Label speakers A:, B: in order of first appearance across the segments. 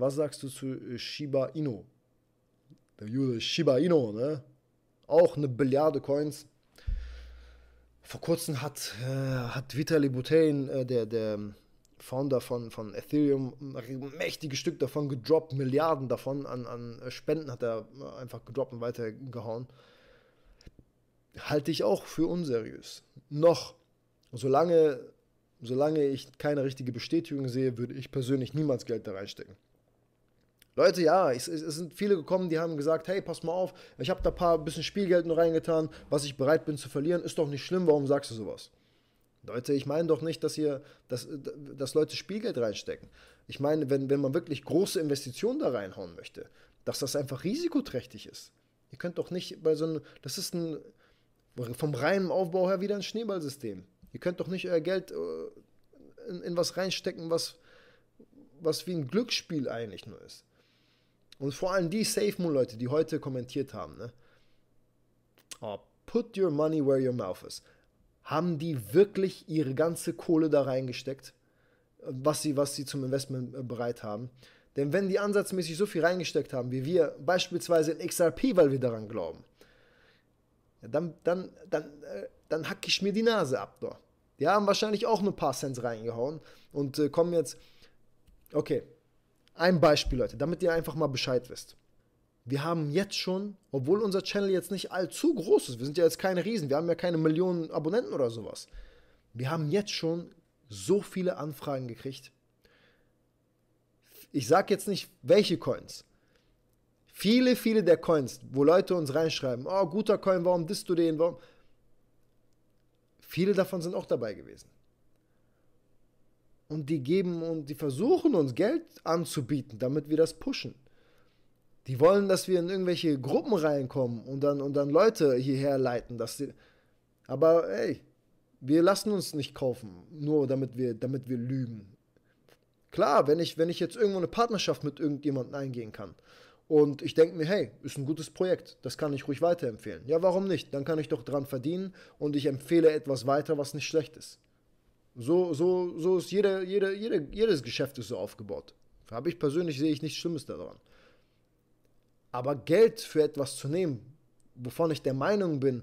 A: Was sagst du zu äh, Shiba Inu? Der Jude Shiba Inu, ne? Auch eine Billiarde Coins. Vor kurzem hat, äh, hat Vitali Buterin, äh, der, der Founder von, von Ethereum, mächtige Stück davon gedroppt, Milliarden davon an, an Spenden hat er einfach gedroppt und weitergehauen. Halte ich auch für unseriös. Noch, solange, solange ich keine richtige Bestätigung sehe, würde ich persönlich niemals Geld da reinstecken. Leute, ja, es, es, sind viele gekommen, die haben gesagt, hey, pass mal auf, ich habe da ein paar bisschen Spielgeld nur reingetan, was ich bereit bin zu verlieren, ist doch nicht schlimm, warum sagst du sowas? Leute, ich meine doch nicht, dass ihr, dass, dass Leute Spielgeld reinstecken. Ich meine, wenn, wenn man wirklich große Investitionen da reinhauen möchte, dass das einfach risikoträchtig ist. Ihr könnt doch nicht bei so einem, das ist ein, vom reinen Aufbau her wieder ein Schneeballsystem. Ihr könnt doch nicht euer äh, Geld äh, in, in was reinstecken, was, was wie ein Glücksspiel eigentlich nur ist. Und vor allem die Safe Moon Leute, die heute kommentiert haben, ne? Oh, put your money where your mouth is. Haben die wirklich ihre ganze Kohle da reingesteckt, was sie, was sie zum Investment äh, bereit haben? Denn wenn die ansatzmäßig so viel reingesteckt haben, wie wir beispielsweise in XRP, weil wir daran glauben, dann, dann, dann, äh, dann hack ich mir die Nase ab. Doch. Die haben wahrscheinlich auch nur ein paar Cent reingehauen und äh, kommen jetzt, okay, ein Beispiel, Leute, damit ihr einfach mal Bescheid wisst. Wir haben jetzt schon, obwohl unser Channel jetzt nicht allzu groß ist, wir sind ja jetzt keine Riesen, wir haben ja keine Millionen Abonnenten oder sowas. Wir haben jetzt schon so viele Anfragen gekriegt. Ich sage jetzt nicht, welche Coins. Viele, viele der Coins, wo Leute uns reinschreiben, oh, guter Coin, warum disst du den, warum? Viele davon sind auch dabei gewesen und die geben und die versuchen uns Geld anzubieten, damit wir das pushen. Die wollen, dass wir in irgendwelche Gruppen reinkommen und dann, und dann Leute hierher leiten. Dass die, aber hey, wir lassen uns nicht kaufen, nur damit wir, damit wir lügen. Klar, wenn ich, wenn ich jetzt irgendwo eine Partnerschaft mit irgendjemandem eingehen kann und ich denke mir, hey, ist ein gutes Projekt, das kann ich ruhig weiterempfehlen. Ja, warum nicht? Dann kann ich doch dran verdienen und ich empfehle etwas weiter, was nicht schlecht ist. So, so, so ist jeder, jeder, jeder, jedes Geschäft ist so aufgebaut. Habe ich persönlich sehe ich nichts Schlimmes daran. Aber Geld für etwas zu nehmen, wovon ich der Meinung bin,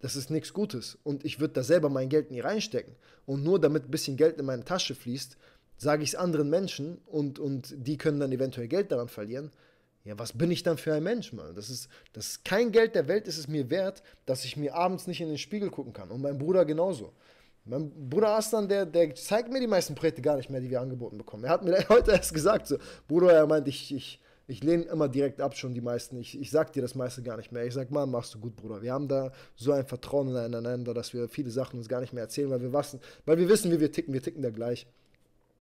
A: das ist nichts Gutes und ich würde da selber mein Geld nie reinstecken. Und nur damit ein bisschen Geld in meine Tasche fließt, sage ich es anderen Menschen und, und die können dann eventuell Geld daran verlieren. Ja, was bin ich dann für ein Mensch, Mann? Das ist, das ist kein Geld der Welt, ist es mir wert, dass ich mir abends nicht in den Spiegel gucken kann. Und mein Bruder genauso. Mein Bruder Aslan, der, der zeigt mir die meisten Projekte gar nicht mehr, die wir angeboten bekommen. Er hat mir heute erst gesagt, so, Bruder, er meint, ich, ich, ich lehne immer direkt ab schon die meisten. Ich, ich sag dir das meiste gar nicht mehr. Ich sag, Mann, machst du gut, Bruder. Wir haben da so ein Vertrauen ineinander, dass wir viele Sachen uns gar nicht mehr erzählen, weil wir wissen, weil wir wissen, wie wir ticken. Wir ticken da gleich.